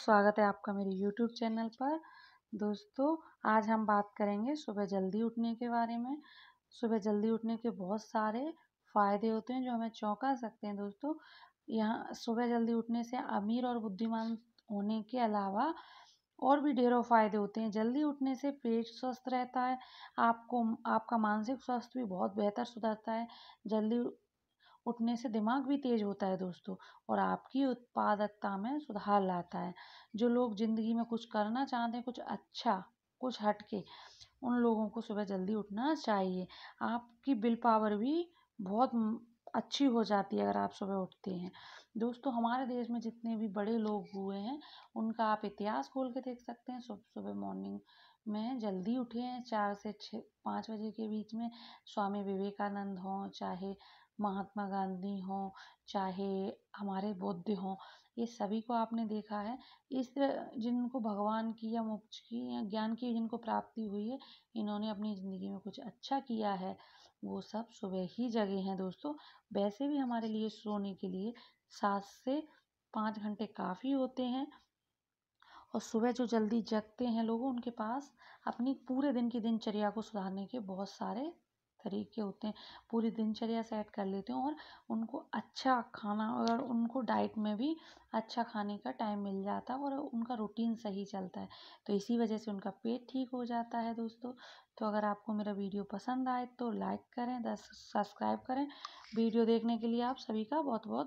स्वागत है आपका मेरे यूट्यूब चैनल पर दोस्तों आज हम बात करेंगे सुबह जल्दी उठने के बारे में सुबह जल्दी उठने के बहुत सारे फ़ायदे होते हैं जो हमें चौंका सकते हैं दोस्तों यहाँ सुबह जल्दी उठने से अमीर और बुद्धिमान होने के अलावा और भी ढेरों फायदे होते हैं जल्दी उठने से पेट स्वस्थ रहता है आपको आपका मानसिक स्वास्थ्य भी बहुत बेहतर सुधरता है जल्दी उठने से दिमाग भी तेज होता है दोस्तों और आपकी उत्पादकता में सुधार लाता है जो लोग ज़िंदगी में कुछ करना चाहते हैं कुछ अच्छा कुछ हट के उन लोगों को सुबह जल्दी उठना चाहिए आपकी विल पावर भी बहुत अच्छी हो जाती है अगर आप सुबह उठते हैं दोस्तों हमारे देश में जितने भी बड़े लोग हुए हैं उनका आप इतिहास खोल के देख सकते हैं सुबह सुबह मॉर्निंग में जल्दी उठे हैं चार से छः पाँच बजे के बीच में स्वामी विवेकानंद हों चाहे महात्मा गांधी हों चाहे हमारे बुद्ध हों ये सभी को आपने देखा है इस जिनको भगवान की या मोक्ष की या ज्ञान की जिनको प्राप्ति हुई है इन्होंने अपनी ज़िंदगी में कुछ अच्छा किया है वो सब सुबह ही जगे हैं दोस्तों वैसे भी हमारे लिए सोने के लिए सात से पाँच घंटे काफ़ी होते हैं और सुबह जो जल्दी जगते हैं लोग उनके पास अपनी पूरे दिन की दिनचर्या को सुधारने के बहुत सारे तरीके होते हैं पूरी दिनचर्या सेट कर लेती हूँ और उनको अच्छा खाना और उनको डाइट में भी अच्छा खाने का टाइम मिल जाता है और उनका रूटीन सही चलता है तो इसी वजह से उनका पेट ठीक हो जाता है दोस्तों तो अगर आपको मेरा वीडियो पसंद आए तो लाइक करें सब्सक्राइब करें वीडियो देखने के लिए आप सभी का बहुत बहुत